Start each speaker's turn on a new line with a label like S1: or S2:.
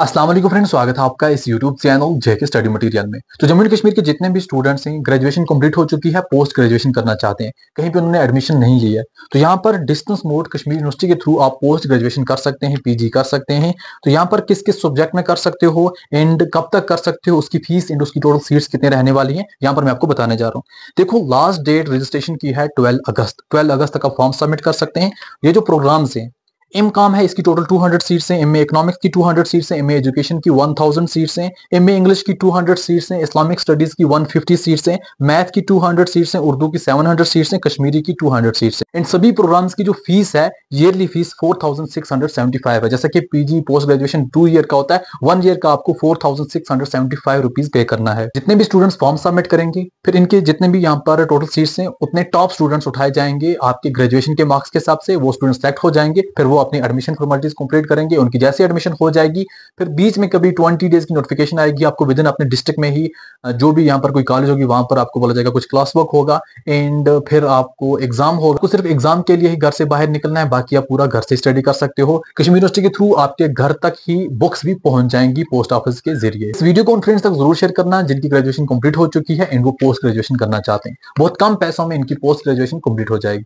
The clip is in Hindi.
S1: असलम फ्रेंड स्वागत है आपका इस YouTube channel JK study material में तो जम्मू एंड कश्मीर के जितने भी स्टूडेंट्स हैं ग्रेजुएशन कंप्लीट हो चुकी है पोस्ट ग्रेजुएशन करना चाहते हैं कहीं पे उन्होंने एडमिशन नहीं लिया है तो यहाँ पर डिस्टेंस मोड कश्मीर यूनिवर्सिटी के थ्रू आप पोस्ट ग्रेजुएशन कर सकते हैं पीजी कर सकते हैं तो यहाँ पर किस किस सब्जेक्ट में कर सकते हो एंड कब तक कर सकते हो उसकी फीस एंड उसकी टोटल सीट्स कितने रहने वाली है यहाँ पर मैं आपको बताने जा रहा हूँ देखो लास्ट डेट रजिस्ट्रेशन की है ट्वेल्व अगस्त ट्वेल्व अगस्त तक आप फॉर्म सबमिट कर सकते हैं ये जो प्रोग्राम्स हैं एम काम है इसकी टोटल 200 सीट्स हैं एम ए इकोनॉमिक्स की 200 सीट्स हैं एम ए एजुकेशन की 1000 सीट्स हैं एम ए इंग्लिश की 200 सीट्स हैं इस्लामिक स्टडीज की 150 सीट्स हैं मैथ की 200 सीट्स हैं उर्दू की 700 सीट्स हैं कश्मीरी की 200 सीट्स हैं इन सभी प्रोग्राम्स की जो फीस है ईयरली फीस फोर है जैसे कि PG post graduation two year का होता है वन ईयर का आपको फोर रुपीस पे करना है जितने भी स्टूडेंट्स फॉर्म सबमिट करेंगे फिर इनके जितने भी यहाँ पर टोटल सीट्स हैं उतने टॉप स्टूडेंट्स उठाए जाएंगे आपके ग्रेजुएशन के मार्क्स के हिसाब से वो स्टूडेंट सेलेक्ट हो जाएंगे फिर वो वो अपनी एडमिशन फॉर्मेलिटीज कंप्लीट करेंगे उनकी जैसे एडमिशन हो जाएगी फिर बीच में कभी ट्वेंटी डेज की नोटिफिकेशन आएगी आपको विद इन अपने डिस्ट्रिक्ट में ही जो भी यहाँ पर कोई कॉलेज होगी वहां पर आपको बोला जाएगा कुछ क्लास वर्क होगा एंड फिर आपको एग्जाम होगा तो सिर्फ एग्जाम के लिए ही घर से बाहर निकलना है बाकी आप पूरा घर से स्टडी कर सकते हो कश्मीर यूनिवर्सिटी के थ्रू आपके घर तक ही बुक्स भी पहुंच जाएंगी पोस्ट ऑफिस के जरिए इस वीडियो को उन फ्रेंड्स तक जरूर शेयर करना जिनकी ग्रेजुएशन कंप्लीट हो चुकी है एंड वो पोस्ट ग्रेजुएशन करना चाहते हैं बहुत कम पैसों में इनकी पोस्ट ग्रेजुएशन कंप्लीट हो जाएगी